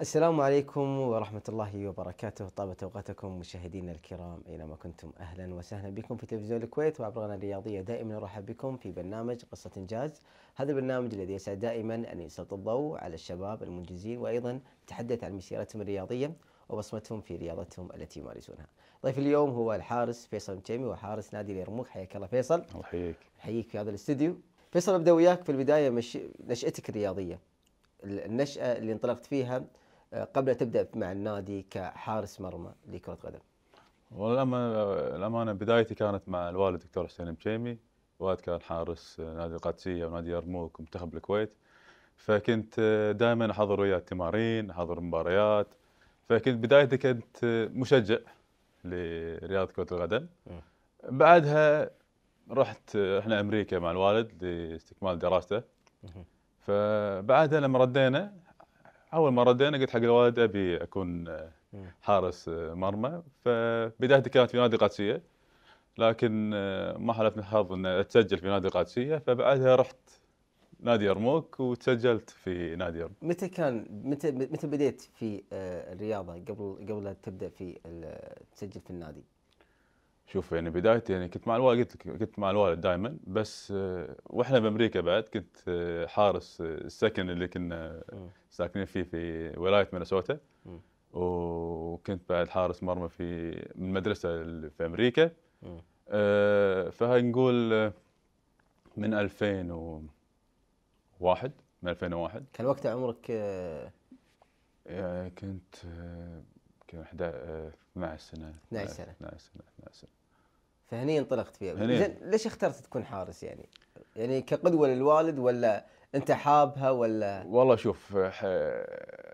السلام عليكم ورحمة الله وبركاته طابت أوقاتكم مشاهدينا الكرام أينما كنتم أهلا وسهلا بكم في تلفزيون الكويت وعبر قناة الرياضية دائما نرحب بكم في برنامج قصة إنجاز هذا البرنامج الذي يسعى دائما أن يسلط الضوء على الشباب المنجزين وأيضا يتحدث عن مسيرتهم الرياضية وبصمتهم في رياضتهم التي يمارسونها ضيف اليوم هو الحارس فيصل متيمي وحارس نادي اليرموك حياك الله فيصل الله يحييك يحييك في هذا الاستديو فيصل أبدأ وياك في البداية مش... نشأتك الرياضية النشأة اللي انطلقت فيها قبل تبدا مع النادي كحارس مرمى لكره قدم؟ والله الامانه بدايتي كانت مع الوالد دكتور حسين المشيمي، الوالد كان حارس نادي القادسيه ونادي يرموك ومنتخب الكويت فكنت دائما احضر وياه التمارين احضر مباريات فكنت بدايتي كنت مشجع لرياضه كره القدم بعدها رحت احنا امريكا مع الوالد لاستكمال دراسته فبعدها لما ردينا اول ما ردينا قلت حق الوالد ابي اكون آه، حارس آه، مرمى فبدايتي كانت في نادي القادسيه لكن آه، ما حلفني الحظ ان اتسجل في نادي القادسيه فبعدها رحت نادي يرموك وتسجلت في نادي يرموك. متى كان متى متى بديت في الرياضه قبل قبل تبدا في تسجل في النادي؟ شوف يعني بدايتي يعني كنت مع الوالد قلت لك كنت مع الوالد دائما بس آه، واحنا بامريكا بعد كنت آه، حارس آه، السكن اللي كنا ساكنين فيه في ولايه مينيسوتا وكنت بعد حارس مرمى في من مدرسه في امريكا مم. فهاي نقول من 2001 من 2001 كان وقتها عمرك يعني كنت كان 12 آه، سنه 12 سنه 12 سنه 12 سنه فهني انطلقت فيها زين ليش اخترت تكون حارس يعني؟ يعني كقدوه للوالد ولا انت حابها ولا والله شوف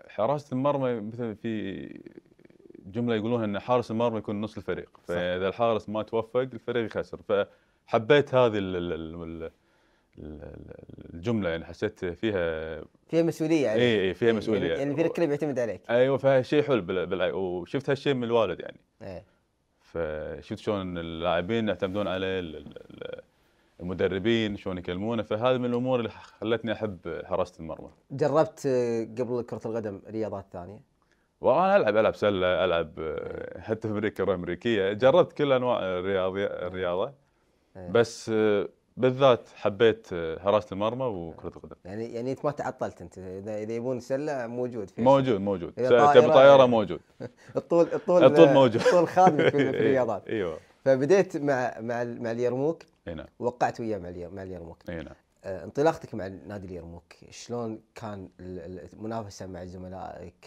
حراسه المرمى مثل في جمله يقولونها ان حارس المرمى يكون نص الفريق فاذا الحارس ما توفق الفريق يخسر فحبيت هذه ال ال ال الجمله يعني حسيت فيها فيها مسؤوليه إيه، إيه، يعني اي اي فيها مسؤوليه يعني, يعني في الكل بيعتمد عليك ايوه فشيء حلو بالعي... وشفت هالشيء من الوالد يعني ايه فشفت شلون اللاعبين يعتمدون عليه المدربين شلون يكلمونه فهذا من الامور اللي خلتني احب حراسه المرمى. جربت قبل كره القدم رياضات ثانيه؟ وانا العب العب سله العب إيه. حتى في امريكا الامريكيه جربت كل انواع الرياضه الرياضه بس بالذات حبيت حراسه آه، المرمى وكره القدم يعني يعني انت ما تعطلت انت اذا اذا يبون سله موجود في موجود موجود تبي طياره إيه. موجود الطول الطول الطول آه، موجود الطول خادم في إيه، الرياضات ايوه فبديت مع مع مع اليرموك اي نعم وقعت وياه مع مع اليرموك اي نعم آه، انطلاقتك مع نادي اليرموك شلون كان المنافسه مع زملائك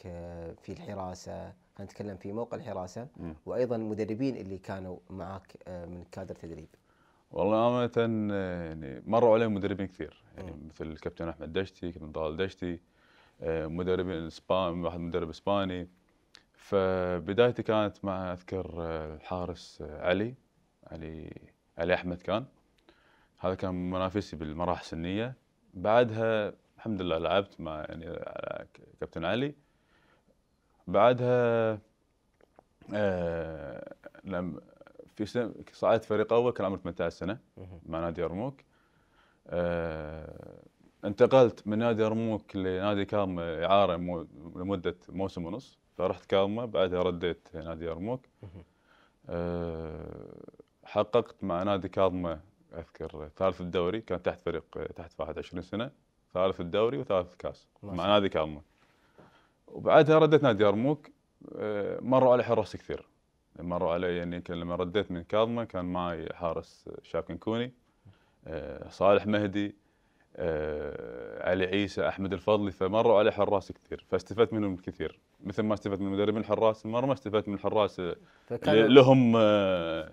في الحراسه خلينا نتكلم في موقع الحراسه وايضا المدربين اللي كانوا معك من كادر تدريب والله امانه يعني مروا علي مدربين كثير يعني م. مثل الكابتن احمد دشتي كابتن طلال دشتي آه، مدربين اسبان واحد مدرب اسباني فبدايتي كانت مع اذكر آه، الحارس آه، علي علي علي احمد كان هذا كان منافسي بالمراحل السنيه بعدها الحمد لله لعبت مع يعني كابتن علي بعدها آه لما في سن... صعدت فريق اول كان عمري 18 سنه مع نادي يرموك آه انتقلت من نادي يرموك لنادي كالما اعاره مو لمده موسم ونص فرحت كالما بعدها رديت نادي يرموك آه حققت مع نادي كالما اذكر ثالث الدوري كان تحت فريق تحت 21 سنه ثالث الدوري وثالث الكاس مع نادي كالما وبعدها رديت نادي يرموك آه، مروا على حراس كثير مروا علي اني يعني يمكن لما رديت من كاظمه كان معي حارس شاب كوني آه، صالح مهدي آه، علي عيسى احمد الفضلي فمروا علي حراس كثير فاستفدت منهم كثير مثل ما استفدت من مدربين الحراس المرمى استفدت من الحراس آه، لهم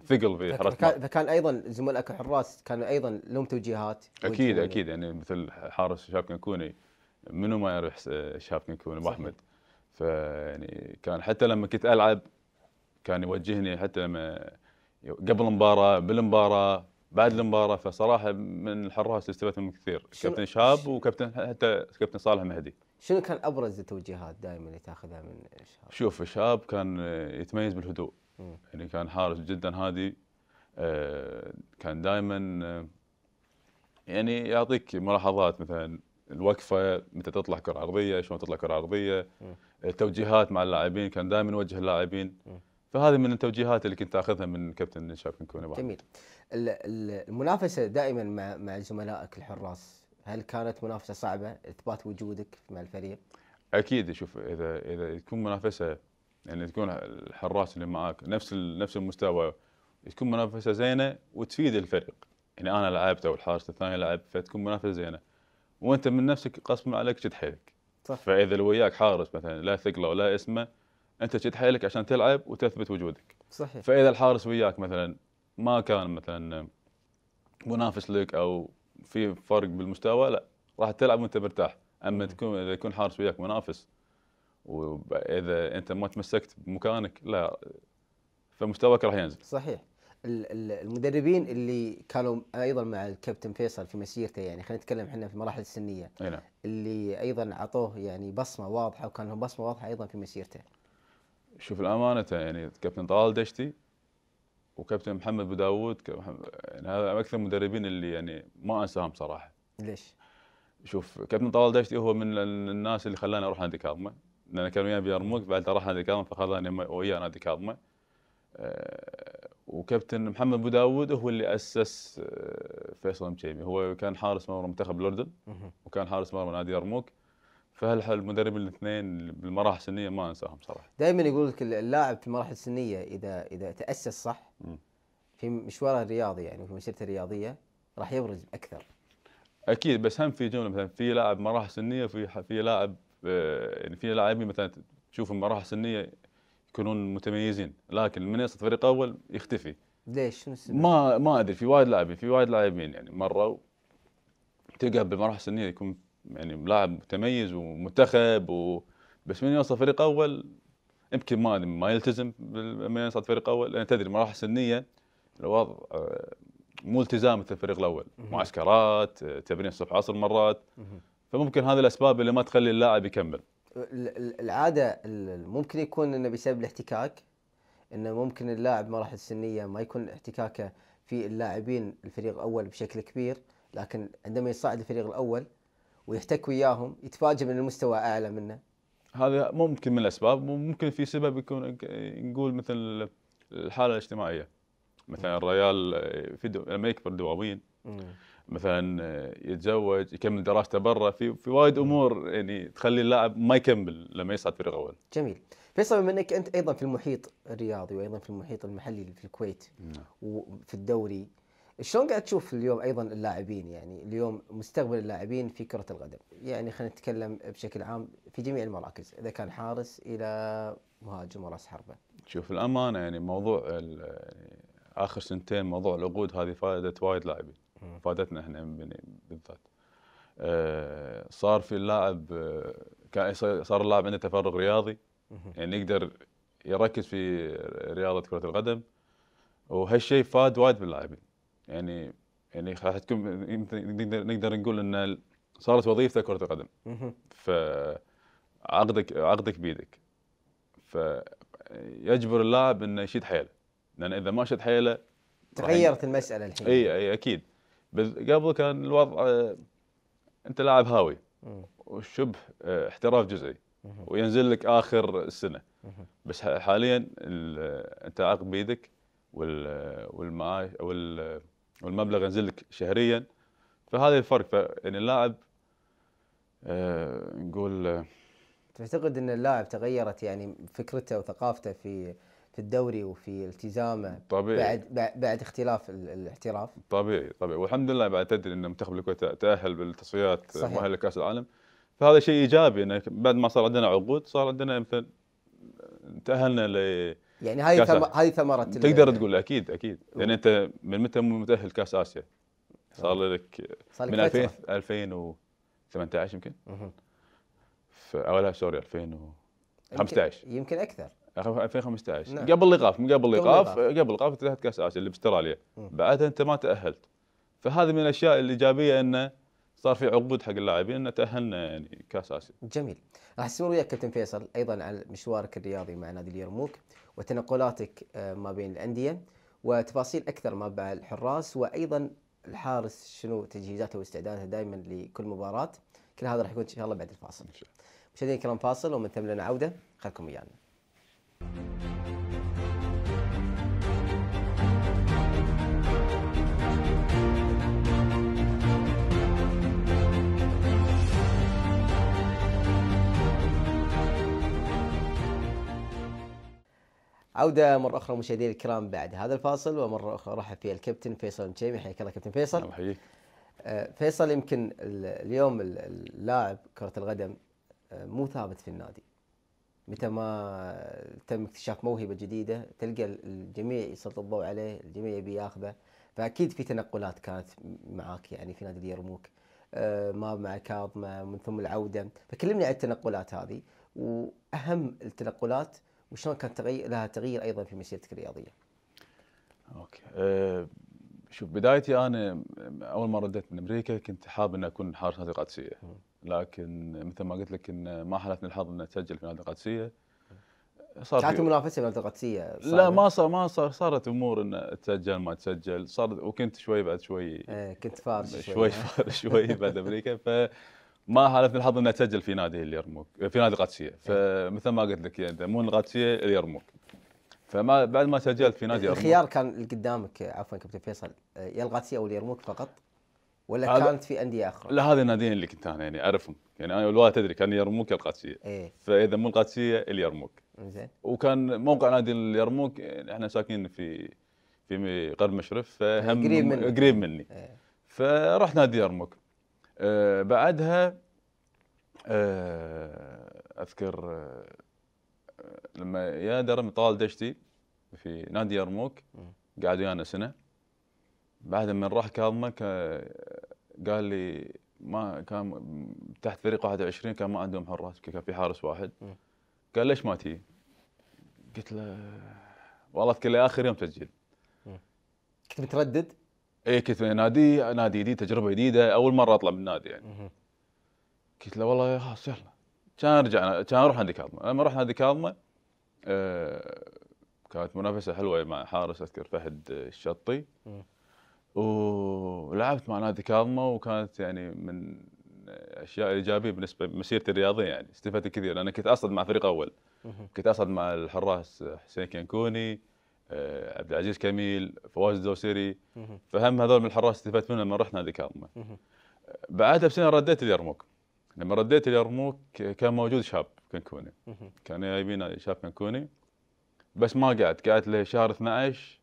ثقل في حراس فكان ايضا زملائك الحراس كانوا ايضا لهم توجيهات اكيد اكيد يعني مثل حارس شاب كنكوني منو ما يروح شاب كنكوني احمد فيعني كان حتى لما كنت العب كان يوجهني حتى لما قبل المباراه بالمباراه بعد المباراه فصراحه من الحراس اللي استفدت منه كثير كابتن شهاب وكابتن حتى كابتن صالح مهدي شنو كان ابرز التوجيهات دائما اللي تاخذها من شهاب؟ شوف شهاب كان يتميز بالهدوء مم. يعني كان حارس جدا هادي آه، كان دائما آه، يعني يعطيك ملاحظات مثلا الوقفه متى تطلع كره ارضيه شلون تطلع كره ارضيه التوجيهات مع اللاعبين كان دائما يوجه اللاعبين فهذه من التوجيهات اللي كنت اخذها من كابتن شاب كوني جميل المنافسه دائما مع مع زملائك الحراس هل كانت منافسه صعبه اثبات وجودك مع الفريق؟ اكيد شوف اذا اذا تكون منافسه يعني تكون الحراس اللي معاك نفس نفس المستوى تكون منافسه زينه وتفيد الفريق يعني انا لعبت او الحارس الثاني لعب فتكون منافسه زينه وانت من نفسك قسم عليك جد حيلك صح فاذا اللي وياك حارس مثلا لا ثقله ولا اسمه انت شد حيلك عشان تلعب وتثبت وجودك صحيح فاذا الحارس وياك مثلا ما كان مثلا منافس لك او في فرق بالمستوى لا راح تلعب وانت مرتاح اما تكون اذا يكون حارس وياك منافس واذا انت ما تمسكت بمكانك لا فمستواك راح ينزل صحيح المدربين اللي كانوا ايضا مع الكابتن فيصل في مسيرته يعني خلينا نتكلم احنا في المراحل السنيه أي نعم. اللي ايضا اعطوه يعني بصمه واضحه وكان لهم بصمه واضحه ايضا في مسيرته شوف الامانه يعني كابتن طلال دشتي وكابتن محمد بو داوود يعني هذا اكثر المدربين اللي يعني ما انساهم صراحه ليش؟ شوف كابتن طلال دشتي هو من الناس اللي خلاني اروح نادي كاظمه لان كان وياي بيرموك بعد راح نادي كاظمه فخلاني وياه نادي كاظمه آه، وكابتن محمد بو داوود هو اللي اسس آه، فيصل المشيمي هو كان حارس مرمى منتخب الاردن وكان حارس مرمى نادي يرموك فهل المدرب الاثنين بالمراحل السنيه ما انساهم صراحه دائما يقول لك اللاعب في المراحل السنيه اذا اذا تاسس صح في مشواره الرياضي يعني في مسيرته الرياضيه راح يبرز اكثر اكيد بس هم في جمله مثلا في لاعب مراحل سنيه وفي في لاعب آه، يعني في لاعبين مثلا تشوف مراحل سنيه يكونون متميزين لكن من يصل فريق اول يختفي ليش شنو السبب؟ ما ما ادري في وايد لاعبين في وايد لاعبين يعني مروا تلقى بالمراحل السنيه يكون يعني لاعب متميز ومنتخب و... بس من يوصل فريق اول يمكن ما ما يلتزم لما يصعد فريق اول لان تدري مراحل سنيه الوضع آه، مو التزام مثل الفريق الاول معسكرات آه، تمرين الصبح عصر مرات فممكن هذه الاسباب اللي ما تخلي اللاعب يكمل العاده ممكن يكون انه بسبب الاحتكاك انه ممكن اللاعب مراحل سنيه ما يكون احتكاكه في اللاعبين الفريق الاول بشكل كبير لكن عندما يصعد الفريق الاول ويحتك وياهم يتفاجئ من المستوى اعلى منه هذا ممكن من الاسباب وممكن في سبب يكون نقول مثل الحاله الاجتماعيه مثلا الريال آه، في دو... لما يكبر دواوين مثلا آه، يتزوج يكمل دراسته برا في في وايد امور يعني تخلي اللاعب ما يكمل لما يصعد فريق اول. جميل. فيصل بما انك انت ايضا في المحيط الرياضي وايضا في المحيط المحلي في الكويت نعم. وفي الدوري شلون قاعد تشوف اليوم ايضا اللاعبين يعني اليوم مستقبل اللاعبين في كره القدم يعني خلينا نتكلم بشكل عام في جميع المراكز اذا كان حارس الى مهاجم وراس حربه شوف الامانه يعني موضوع اخر سنتين موضوع العقود هذه فادت وايد لاعبين فادتنا احنا يعني بالذات آه، صار في اللاعب آه، صار اللاعب عنده تفرغ رياضي يعني يقدر يركز في رياضه كره القدم وهالشيء فاد وايد باللاعبين يعني يعني راح تكون نقدر نقدر نقول ان صارت وظيفته كره القدم ف عقدك عقدك بيدك فيجبر اللاعب انه يشد حيله لان اذا ما شد حيله تغيرت المساله الحين اي اي اكيد بس قبل كان الوضع انت لاعب هاوي وشبه احتراف جزئي وينزل لك اخر السنه بس حاليا انت عقد بيدك والمعاش وال والمبلغ ينزل لك شهريا فهذا الفرق فيعني اللاعب آه نقول آه، تعتقد ان اللاعب تغيرت يعني فكرته وثقافته في في الدوري وفي التزامه طبيعي بعد بعد اختلاف الاحتراف طبيعي طبيعي والحمد لله بعد تدري ان منتخب الكويت تاهل بالتصفيات مؤهل لكاس العالم فهذا شيء ايجابي انه يعني بعد ما صار عندنا عقود صار عندنا مثل آه، تاهلنا ل يعني هاي ثم... هاي ثمره تقدر تقول اكيد اكيد لان يعني انت من متى متاهل كاس اسيا صار آه. لك من 2000 2018 يمكن او سوري 2015 يمكن اكثر 2015 نعم. قبل الايقاف من قبل الايقاف قبل الايقاف انتهت كاس اسيا اللي باستراليا بعدها انت ما تاهلت فهذه من الاشياء الايجابيه انه صار في عقود حق اللاعبين انه تاهلنا يعني كاس اسيا جميل راح استمر وياك كابتن فيصل ايضا على مشوارك الرياضي مع نادي اليرموك وتنقلاتك آه، ما بين الأندية وتفاصيل أكثر ما بين الحراس وأيضا الحارس شنو تجهيزاته واستعداداته دائما لكل مباراة كل هذا راح يكون إن شاء الله بعد الفاصل مشاهدينا الكرام فاصل ومن ثم لنا عودة خلكم ويانا عودة مرة أخرى مشاهدينا الكرام بعد هذا الفاصل ومرة أخرى راح في الكابتن فيصل المشيمي حياك الله كابتن فيصل الله يحييك آه، فيصل يمكن اليوم اللاعب كرة القدم آه، مو ثابت في النادي متى ما تم اكتشاف موهبة جديدة تلقى الجميع يسلط الضوء عليه الجميع يبي ياخذه فأكيد في تنقلات كانت معاك يعني في نادي اليرموك آه، ما مع كاظمة من ثم العودة فكلمني عن التنقلات هذه وأهم التنقلات وشلون كانت تغير لها تغيير ايضا في مسيرتك الرياضيه؟ اوكي أه شوف بدايتي انا اول ما رديت من امريكا كنت حابب ان اكون حارس نادي القادسيه لكن مثل ما قلت لك ان ما حالفني الحظ ان اسجل في نادي القادسيه صار كانت منافسه بين القادسيه لا ما صار ما صار صارت امور ان تسجل ما تسجل صار وكنت شوي بعد شوي ايه كنت فارس شوي شوي فارش شوي بعد امريكا ف ما حالفني الحظ اني اسجل في نادي اليرموك في نادي القادسيه إيه. فمثل ما قلت لك يعني، انت مو القادسيه اليرموك فما بعد ما سجلت في نادي الخيار كان اللي قدامك عفوا كابتن فيصل آه، يا القادسيه او اليرموك فقط ولا كانت في انديه اخرى؟ لا هذه الناديين اللي كنت انا يعني اعرفهم يعني انا الوالد تدري كان اليرموك القادسيه إيه؟ فاذا مو القادسيه اليرموك زين وكان موقع نادي اليرموك احنا ساكنين في في قرب مشرف فهم قريب مني قريب مني إيه؟ فرحت نادي اليرموك آه، بعدها آه، اذكر آه، لما يا درم طال دشتي في نادي يرموك قعد ويانا سنه بعد من راح كاظمه قال لي ما كان تحت فريق 21 كان ما عندهم حراس كان في حارس واحد قال ليش ما تي؟ قلت له والله اذكر لي اخر يوم تسجيل كنت متردد؟ اي كنت نادي نادي جديد تجربه جديده اول مره اطلع من النادي يعني قلت له والله خلاص يلا كان ارجع كان اروح نادي كاظمه لما رحت نادي كاظمه آه كانت منافسه حلوه مع حارس اذكر فهد الشطي ولعبت مع نادي كاظمه وكانت يعني من اشياء ايجابيه بالنسبه لمسيرتي الرياضيه يعني استفدت كثير لان كنت اصعد مع فريق اول كنت اصعد مع الحراس حسين كنكوني آه، عبد العزيز كميل فواز الدوسري فهم هذول من الحراس استفدت منهم لما رحنا ذيك بعدها بسنه رديت اليرموك لما رديت اليرموك كان موجود شاب كنكوني كان جايبين شاب كنكوني بس ما قعدت قعدت لشهر 12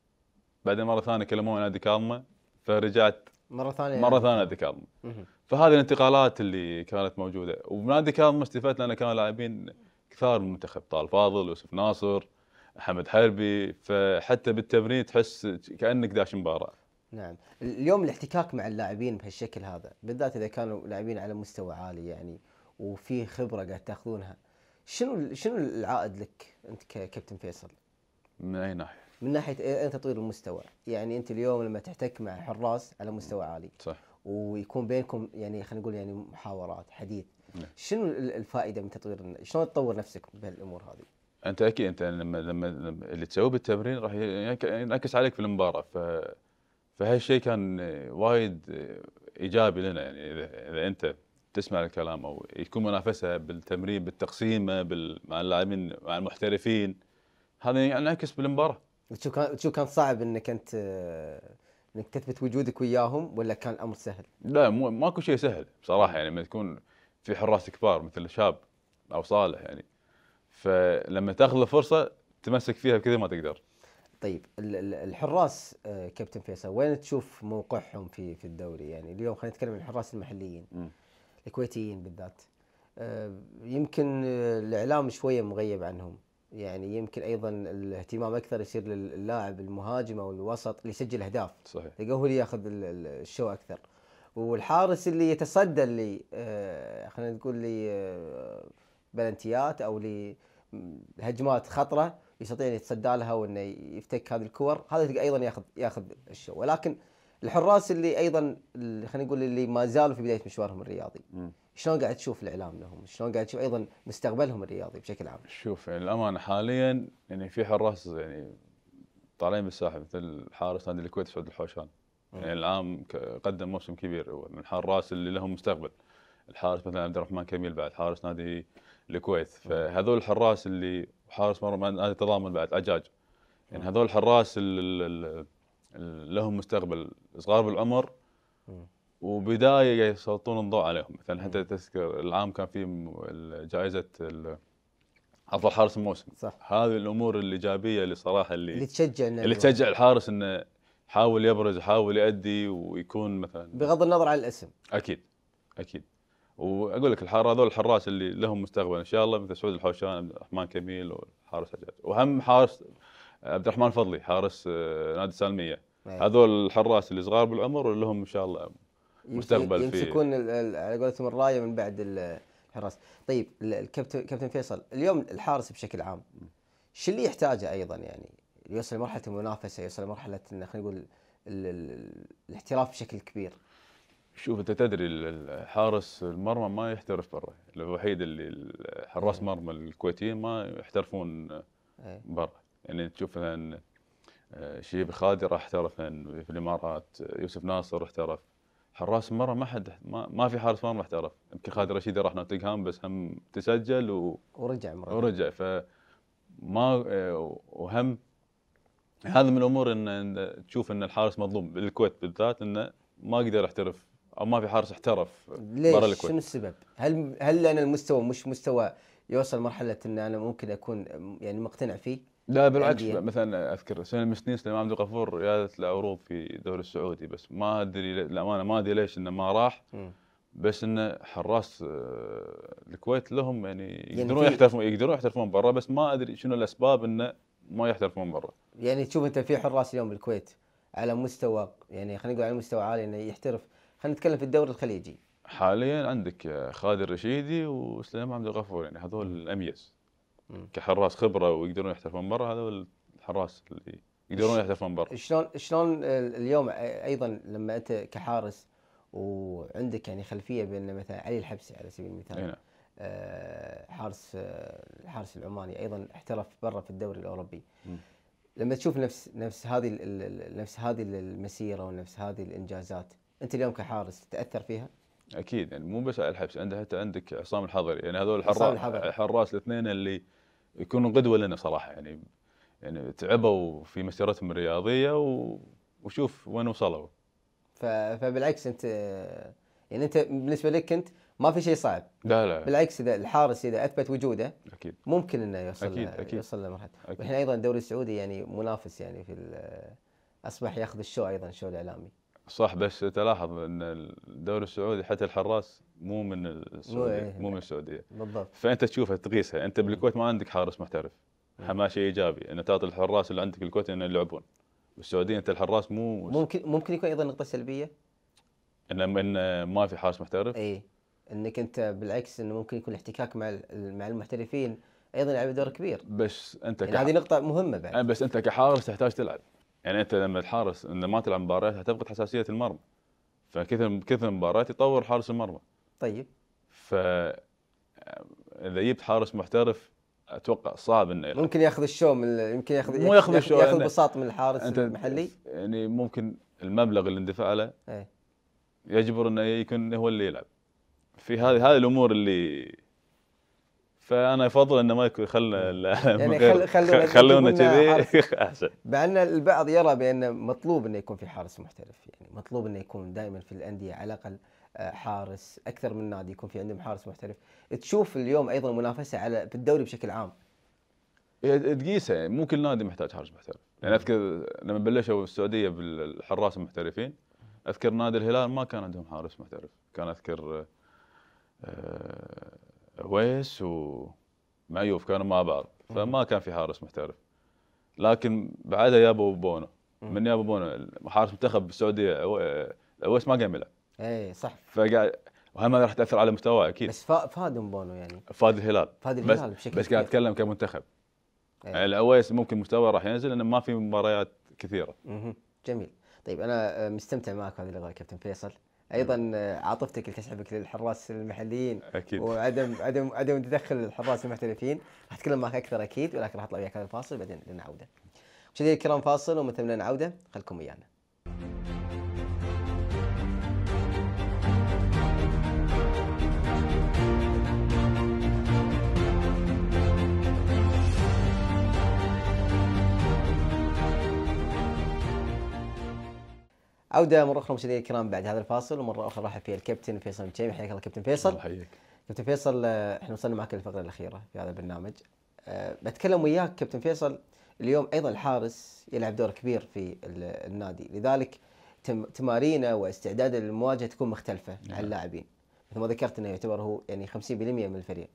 بعدين مره ثانيه كلموني نادي كاظمه فرجعت مره ثانيه يعني. مره ثانيه نادي كاظمه فهذه الانتقالات اللي كانت موجوده ونادي كاظمه استفدت لان كانوا لاعبين كثار من المنتخب طال فاضل يوسف ناصر حمد حربي فحتى بالتمرين تحس كانك داش مباراه نعم اليوم الاحتكاك مع اللاعبين بهالشكل هذا بالذات اذا كانوا لاعبين على مستوى عالي يعني وفي خبره قاعد تاخذونها شنو شنو العائد لك انت ككابتن فيصل من اي ناحيه من ناحيه انت تطوير المستوى يعني انت اليوم لما تحتك مع حراس على مستوى عالي صح ويكون بينكم يعني خلينا نقول يعني محاورات حديث نعم. شنو الفائده من تطوير شلون تطور نفسك بهالامور هذه انت اكيد انت لما لما اللي تسويه بالتمرين راح ينعكس عليك في المباراه ف فهالشيء كان وايد ايجابي لنا يعني اذا انت تسمع الكلام او يكون منافسه بالتمرين بالتقسيمه بال... مع اللاعبين مع المحترفين هذا ينعكس بالمباراه تشوف كان تشوف كان صعب انك انت انك تثبت وجودك وياهم ولا كان الامر سهل؟ لا مو ماكو شيء سهل بصراحه يعني لما تكون في حراس كبار مثل شاب او صالح يعني فلما تاخذ الفرصه تمسك فيها بكثير ما تقدر طيب الحراس آه، كابتن فيصل وين تشوف موقعهم في في الدوري يعني اليوم خلينا نتكلم عن الحراس المحليين م. الكويتيين بالذات آه، يمكن آه، الاعلام شويه مغيب عنهم يعني يمكن ايضا الاهتمام اكثر يصير للاعب المهاجم او الوسط اللي يسجل اهداف صحيح هو اللي ياخذ الشو اكثر والحارس اللي يتصدى اللي خلينا نقول لي بلنتيات او لي هجمات خطره يستطيع ان يتصدى لها وانه يفتك هذه الكور هذا ايضا ياخذ ياخذ الشو ولكن الحراس اللي ايضا خلينا نقول اللي ما زالوا في بدايه مشوارهم الرياضي شلون قاعد تشوف الاعلام لهم؟ شلون قاعد تشوف ايضا مستقبلهم الرياضي بشكل عام؟ شوف يعني الامانه حاليا يعني في حراس يعني طالعين بالساحه مثل حارس نادي الكويت سعود الحوشان يعني العام قدم موسم كبير من الحراس اللي لهم مستقبل الحارس مثلا عبد الرحمن كميل بعد حارس نادي الكويت فهذول الحراس اللي حارس مرمى نادي تضامن بعد عجاج يعني هذول الحراس اللي لهم مستقبل صغار بالعمر وبدايه يسلطون الضوء عليهم مثلا حتى تذكر العام كان في جائزه افضل حارس الموسم صح هذه الامور الايجابيه اللي صراحه اللي اللي تشجع اللي تشجع الحارس انه يحاول يبرز يحاول يؤدي ويكون مثلا بغض النظر عن الاسم اكيد اكيد واقول لك الحارة هذول الحراس اللي لهم مستقبل ان شاء الله مثل سعود الحوشان عبد الرحمن كميل وحارس حجاج وهم حارس عبد الرحمن فضلي حارس آه، نادي السالميه إيه. هذول الحراس اللي صغار بالعمر واللي لهم ان شاء الله مستقبل في يمسكون على قولتهم الرايه من بعد الحراس طيب الكابتن كابتن فيصل اليوم الحارس بشكل عام شو اللي يحتاجه ايضا يعني يوصل لمرحله المنافسه يوصل لمرحله خلينا نقول الاحتراف بشكل كبير شوف انت تدري الحارس المرمى ما يحترف برا الوحيد اللي حراس إيه. مرمى الكويتيين ما يحترفون إيه. برا يعني تشوف مثلا آه، شيب خادر احترف في الامارات آه، يوسف ناصر احترف حراس مرمى ما حد ما, في حارس مرمى احترف يمكن خالد رشيدي راح نوتنغهام بس هم تسجل و... ورجع مرة ورجع ف ما آه، وهم هذا من الامور ان تشوف ان الحارس مظلوم بالكويت بالذات انه ما قدر يحترف او ما في حارس احترف برا ليش؟ شنو السبب؟ هل هل انا المستوى مش مستوى يوصل مرحله ان انا ممكن اكون يعني مقتنع فيه؟ لا بالعكس يعني مثلا اذكر السنه المسنين سليمان عبد الغفور جاءت له عروض في الدوري السعودي بس ما ادري للامانه ما ادري ليش انه ما راح بس انه حراس آه، الكويت لهم يعني, يعني يقدرون يعني يحترفون يقدرون يحترفون برا بس ما ادري شنو الاسباب انه ما يحترفون برا يعني تشوف انت في حراس اليوم بالكويت على مستوى يعني خلينا نقول على مستوى عالي انه يحترف خلينا نتكلم في الدوري الخليجي حاليا عندك خالد الرشيدي وسليمان عبد الغفور يعني هذول الاميز كحراس خبره ويقدرون يحترفون برا هذول الحراس اللي يقدرون يحترفون برا شلون شلون اليوم ايضا لما انت كحارس وعندك يعني خلفيه بان مثلا علي الحبسي على سبيل المثال هنا. إيه نعم. آه، حارس الحارس العماني ايضا احترف برا في الدوري الاوروبي م. لما تشوف نفس نفس هذه نفس هذه المسيره ونفس هذه الانجازات انت اليوم كحارس تاثر فيها؟ اكيد يعني مو بس على الحبس عندها حتى عندك عصام الحضري يعني هذول الحراس الحراس الاثنين اللي يكونوا قدوه لنا صراحه يعني يعني تعبوا في مسيرتهم الرياضيه و... وشوف وين وصلوا ف... فبالعكس انت يعني انت بالنسبه لك انت ما في شيء صعب لا لا بالعكس اذا الحارس اذا اثبت وجوده اكيد ممكن انه يوصل أكيد أكيد يوصل لمرحله واحنا ايضا الدوري السعودي يعني منافس يعني في اصبح ياخذ الشو ايضا الشو الاعلامي صح بس تلاحظ ان الدوري السعودي حتى الحراس مو من السعوديه إيه. مو, من السعوديه بالضبط فانت تشوفها تقيسها انت بالكويت ما عندك حارس محترف ما شيء ايجابي ان تعطي الحراس اللي عندك الكويت ان يلعبون بالسعوديه انت الحراس مو ممكن ممكن يكون ايضا نقطه سلبيه ان من ما في حارس محترف اي انك انت بالعكس انه ممكن يكون الاحتكاك مع مع المحترفين ايضا يلعب دور كبير بس انت يعني هذه نقطه مهمه بعد بس انت كحارس تحتاج تلعب يعني انت لما الحارس انه ما تلعب مباريات هتفقد حساسيه المرمى فكثر كثر المباريات يطور حارس المرمى طيب ف اذا جبت حارس محترف اتوقع صعب انه يلعب. ممكن ياخذ الشو من يمكن ياخذ مو ياخذ الشو ياخذ بساط من الحارس أنت المحلي يعني ممكن المبلغ اللي اندفع له ايه؟ يجبر انه يكون هو اللي يلعب في هذه هذه الامور اللي فانا افضل انه ما يكون خل يعني خلونا كذي احسن مع ان البعض يرى بان مطلوب انه يكون في حارس محترف يعني مطلوب انه يكون دائما في الانديه على الاقل آه، حارس اكثر من نادي يكون في عندهم حارس محترف تشوف اليوم ايضا منافسه على في الدوري بشكل عام تقيسها يعني مو كل نادي محتاج حارس محترف يعني اذكر لما بلشوا السعوديه بالحراس المحترفين اذكر نادي الهلال ما كان عندهم حارس محترف كان اذكر أه ويس ومعيوف كانوا مع بعض فما كان في حارس محترف لكن بعدها جابوا بونو من جابوا بونو حارس منتخب السعوديه ويس ما قام يلعب اي صح فقاعد وهم راح تاثر على مستواه اكيد بس فاد بونو يعني فاد الهلال فاد الهلال بس بشكل بس قاعد اتكلم كمنتخب أيه. يعني الاويس ممكن مستواه راح ينزل لانه ما في مباريات كثيره. جميل، طيب انا مستمتع معك هذه اللقاء كابتن فيصل ايضا عاطفتك اللي تشعبك للحراس المحليين اكيد وعدم عدم عدم تدخل الحراس المحترفين راح اتكلم معك اكثر اكيد ولكن راح اطلع وياك هذا الفاصل بعدين لنعوده مشاهدينا الكرام فاصل ومن ثم لنعوده خلكم ويانا عوده مره اخرى مشاهدينا الكرام بعد هذا الفاصل ومره اخرى راح فيها الكابتن فيصل الجيمي حياك الله كابتن فيصل الله يحييك كابتن فيصل آه، احنا وصلنا معك للفقره الاخيره في هذا البرنامج أه بتكلم وياك كابتن فيصل اليوم ايضا الحارس يلعب دور كبير في النادي لذلك تمارينه واستعداده للمواجهه تكون مختلفه عن نعم. اللاعبين مثل ما ذكرت انه يعتبر هو يعني 50% من الفريق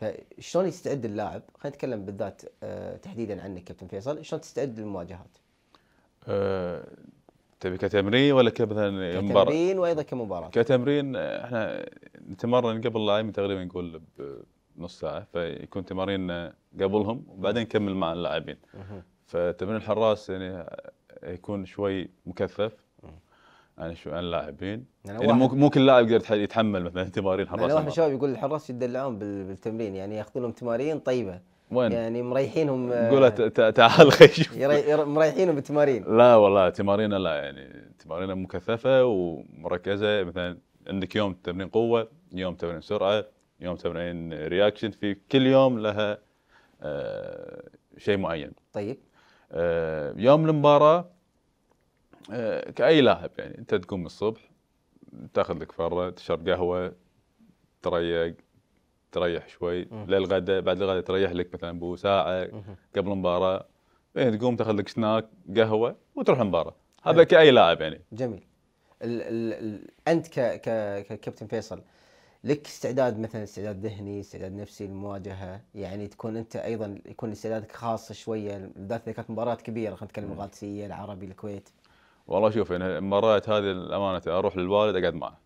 فشلون يستعد اللاعب خلينا نتكلم بالذات أه تحديدا عنك كابتن فيصل شلون تستعد للمواجهات أه تبي كتمرين ولا كمثلا مباراه؟ كتمرين وايضا كمباراه كتمرين احنا نتمرن قبل اللاعبين تقريبا نقول بنص ساعه فيكون تماريننا قبلهم وبعدين نكمل مع اللاعبين فتمرين الحراس يعني يكون شوي مكثف يعني شو عن اللاعبين يعني, يعني مو مو كل لاعب يقدر يتحمل مثلا تمارين حراس يعني واحد من الشباب يقول الحراس يدلعون بالتمرين يعني ياخذون لهم تمارين طيبه وين؟ يعني مريحينهم قول آه، تعال خيش مريحينهم بالتمارين لا والله تمارينه لا يعني تمارينه مكثفه ومركزه مثلا عندك يوم تمرين قوه يوم تمرين سرعه يوم تمرين رياكشن في كل يوم لها آه، شيء معين طيب آه، يوم المباراه كاي لاعب يعني انت تقوم الصبح تاخذ لك فره تشرب قهوه تريق تريح شوي للغداء بعد الغداء تريح لك مثلا بو ساعه قبل المباراه بعدين تقوم تاخذ لك سناك قهوه وتروح المباراه هذا إيه. كاي لاعب يعني جميل ال ال ال انت ك ك ككابتن فيصل لك استعداد مثلا استعداد ذهني استعداد نفسي للمواجهه يعني تكون انت ايضا يكون استعدادك خاص شويه بالذات اذا كانت مباراه كبيره خلينا نتكلم القادسيه العربي الكويت والله شوف يعني مرات هذه الامانه اروح للوالد اقعد معه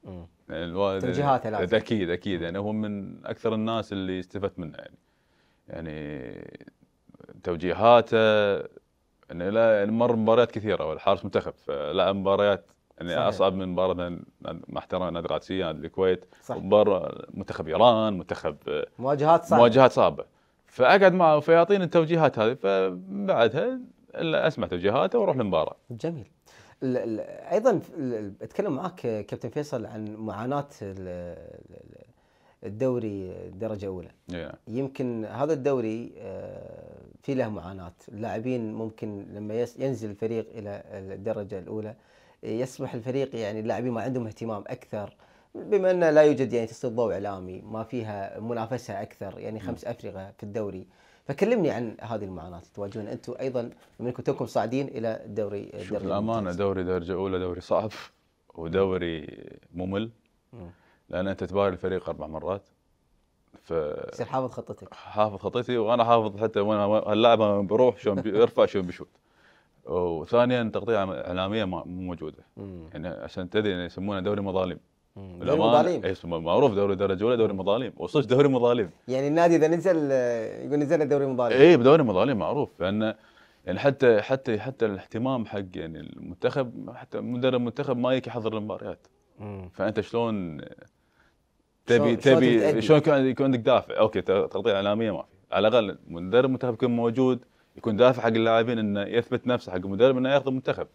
يعني الوالد توجيهاته لازم اكيد اكيد يعني هو من اكثر الناس اللي استفدت منه يعني يعني توجيهاته يعني لا يعني مر مباريات كثيره والحارس منتخب لا مباريات يعني صحيح. اصعب من مباراه مع احترام نادي القادسيه نادي الكويت برا منتخب ايران منتخب مواجهات صعبه مواجهات صعبه فاقعد معه فيعطيني التوجيهات هذه فبعدها اسمع توجيهاته واروح للمباراه جميل ايضا اتكلم معك كابتن فيصل عن معاناه الدوري درجه اولى yeah. يمكن هذا الدوري آه، في له معاناه اللاعبين ممكن لما ينزل الفريق الى الدرجه الاولى يصبح الفريق يعني اللاعبين ما عندهم اهتمام اكثر بما انه لا يوجد يعني تسليط ضوء اعلامي ما فيها منافسه اكثر يعني mm. خمس افرقه في الدوري فكلمني عن هذه المعاناه اللي تواجهون انتم ايضا من كنتم صاعدين الى الدوري شوف الامانه دوري درجه اولى دوري صعب ودوري ممل لان انت تباري الفريق اربع مرات ف تصير حافظ خطتك حافظ خطتي وانا حافظ حتى وين اللاعب بروح شلون بيرفع شلون بيشوت وثانيا تغطيه اعلاميه مو موجوده يعني عشان تدري يعني يسمونه دوري مظالم دوري اي معروف دوري درجه اولى دوري مظالم وصلت دوري مظالم يعني النادي اذا نزل يقول نزلنا دوري مظالم اي بدوري مظالم معروف لان يعني حتى حتى حتى الاهتمام حق يعني المنتخب حتى مدرب المنتخب ما يجي يحضر المباريات فانت شلون تبي تبي شلون يكون عندك دافع اوكي تغطيه اعلاميه ما في على الاقل مدرب المنتخب يكون موجود يكون دافع حق اللاعبين انه يثبت نفسه حق المدرب انه ياخذ المنتخب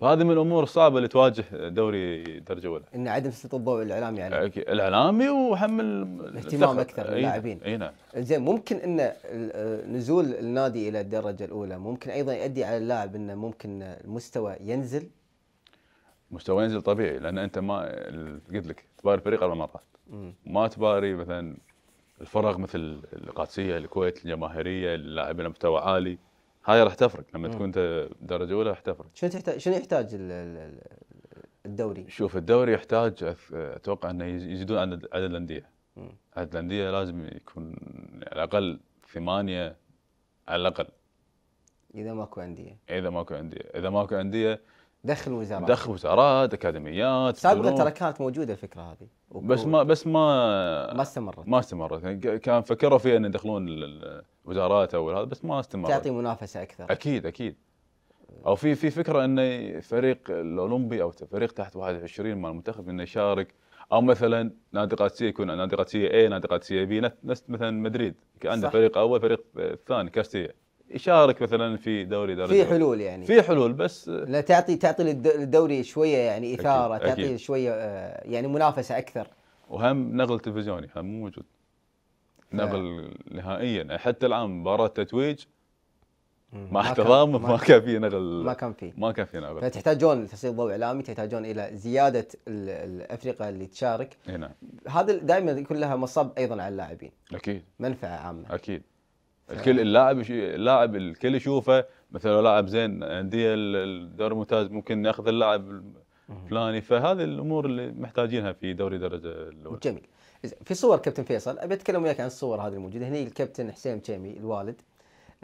فهذه من الامور الصعبه اللي تواجه دوري درجه اولى ان عدم سلط الضوء الاعلامي عليه يعني. الاعلامي وهم الاهتمام اكثر نعم، للاعبين اي نعم زين ممكن ان آه، نزول النادي الى الدرجه الاولى ممكن ايضا يؤدي على اللاعب انه ممكن المستوى ينزل مستوى ينزل طبيعي لان انت ما قلت لك تباري الفريق اربع مرات. ما تباري مثلا الفرق مثل القادسيه الكويت الجماهيريه اللاعبين مستوى عالي هاي راح تفرق لما تكون انت درجه اولى راح تفرق شنو تحتاج شنو يحتاج الدوري؟ شوف الدوري يحتاج اتوقع انه يزيدون عدد عدد الانديه عدد الانديه لازم يكون على الاقل ثمانيه على الاقل اذا ماكو انديه اذا ماكو انديه اذا ماكو انديه دخل وزارات دخل وزارات اكاديميات سابقا ترى كانت موجوده الفكره هذه وكو... بس ما بس ما ما استمرت ما استمرت يعني كان فكروا فيها ان يدخلون الوزارات او هذا بس ما استمرت تعطي منافسه اكثر اكيد اكيد او في في فكره انه فريق الاولمبي او فريق تحت 21 مال المنتخب انه يشارك او مثلا نادي قادسيه يكون نادي قادسيه اي نادي قادسيه بي نفس مثلا مدريد عنده فريق اول فريق ثاني كاستيه يشارك مثلا في دوري درجه في حلول يعني في حلول بس لا تعطي تعطي للدوري شويه يعني اثاره أكيد. تعطي أكيد. شويه آه، يعني منافسه اكثر وهم نقل تلفزيوني هم مو موجود نقل ف... آه. نهائيا يعني حتى الان مباراه تتويج مع احترام ما, ما كان في نقل ما كان في ما كان في نقل فتحتاجون لتسليط ضوء اعلامي تحتاجون الى زياده الافرقه اللي تشارك هنا نعم. هذا دائما يكون لها مصب ايضا على اللاعبين اكيد منفعه عامه اكيد الكل اللاعب اللاعب الكل يشوفه مثلا لاعب زين انديه الدوري الممتاز ممكن ناخذ اللاعب الفلاني فهذه الامور اللي محتاجينها في دوري درجه الاولى. جميل. في صور كابتن فيصل ابي اتكلم وياك عن الصور هذه الموجوده هني الكابتن حسين تيمي الوالد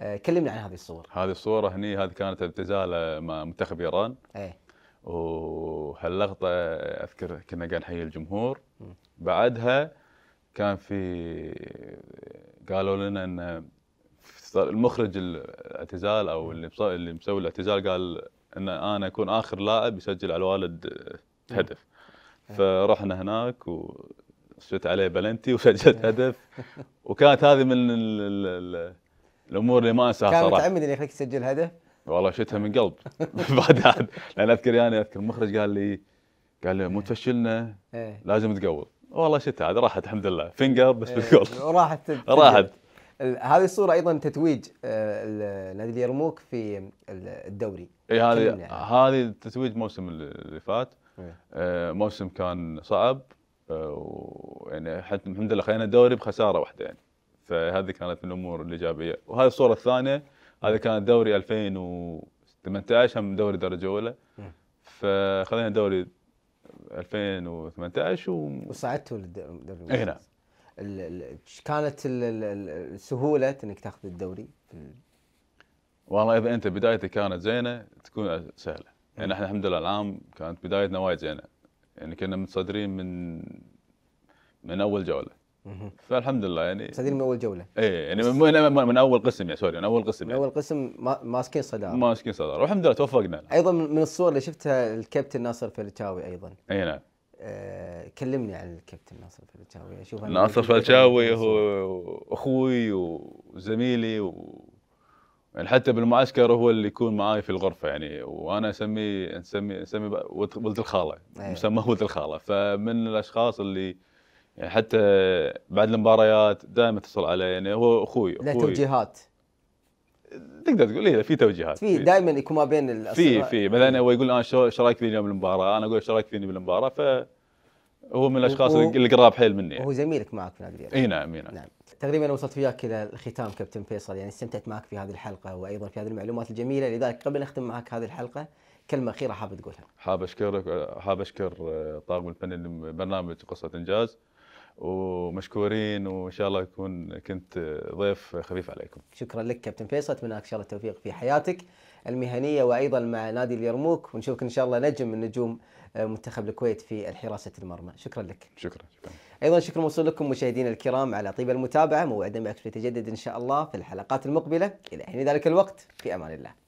آه، كلمنا عن هذه الصور. هذه الصوره هني هذه كانت ابتزاله مع منتخب ايران. ايه وهاللقطه اذكر كنا قاعد نحيي الجمهور بعدها كان في قالوا لنا ان المخرج الاعتزال او اللي اللي مسوي الاعتزال قال ان انا اكون اخر لاعب يسجل على الوالد هدف فرحنا هناك وشفت عليه بلنتي وسجلت هدف وكانت هذه من الـ الـ الامور اللي ما انساها صراحه كان متعمد اللي يخليك تسجل هدف والله شفتها من قلب بعد لان اذكر يعني اذكر المخرج قال لي قال لي مو تفشلنا إيه. لازم تقول والله شفتها عاد راحت الحمد لله فينجر بس إيه. بالجول راحت راحت هذه الصوره ايضا تتويج آه، نادي اليرموك في الدوري اي هذه يعني. هذه تتويج موسم اللي فات إيه. آه، موسم كان صعب آه، ويعني الحمد لله خلينا الدوري بخساره واحده يعني فهذه كانت من الامور الايجابيه وهذه الصوره الثانيه هذا كان دوري 2018 هم دوري درجه اولى إيه. فخلينا دوري 2018 و... وصعدتوا للدوري اي نعم كانت سهوله انك تاخذ الدوري والله اذا انت بدايتك كانت زينه تكون سهله يعني احنا نعم. الحمد لله العام كانت بدايتنا وايد زينه يعني كنا متصدرين من من اول جوله فالحمد لله يعني متصدرين من اول جوله اي يعني من, من اول قسم يعني سوري من اول قسم يعني. من اول قسم ماسكين صداره ماسكين صداره والحمد لله توفقنا ايضا من الصور اللي شفتها الكابتن ناصر فلتاوي ايضا اي نعم آه، كلمني عن الكابتن ناصر فلتشاوي اشوف ناصر فلتشاوي هو اخوي وزميلي و يعني حتى بالمعسكر هو اللي يكون معاي في الغرفه يعني وانا اسميه نسمي نسمي ولد الخاله أيوة. مسماه ولد الخاله فمن الاشخاص اللي يعني حتى بعد المباريات دائما اتصل علي يعني هو اخوي اخوي له توجيهات تقدر تقول ايه في توجيهات في دائما يكون ما بين الاصدقاء في في مثلا هو يقول انا ايش رايك فيني بالمباراه؟ انا اقول ايش رايك فيني بالمباراه ف هو من الاشخاص القراب اللي حيل مني يعني. وهو زميلك معك في نادي اي نعم اي نعم, نعم. تقريبا وصلت وياك الى الختام كابتن فيصل يعني استمتعت معك في هذه الحلقه وايضا في هذه المعلومات الجميله لذلك قبل ان اختم معك هذه الحلقه كلمه اخيره حاب تقولها حاب اشكرك حاب اشكر طاقم الفني لبرنامج قصه انجاز ومشكورين وان شاء الله يكون كنت ضيف خفيف عليكم. شكرا لك كابتن فيصل اتمنى لك ان شاء الله التوفيق في حياتك المهنيه وايضا مع نادي اليرموك ونشوفك ان شاء الله نجم من نجوم منتخب الكويت في الحراسة المرمى، شكرا لك. شكرا شكرا. ايضا شكر موصول لكم مشاهدينا الكرام على طيب المتابعه موعدنا معكم يتجدد ان شاء الله في الحلقات المقبله الى حين ذلك الوقت في امان الله.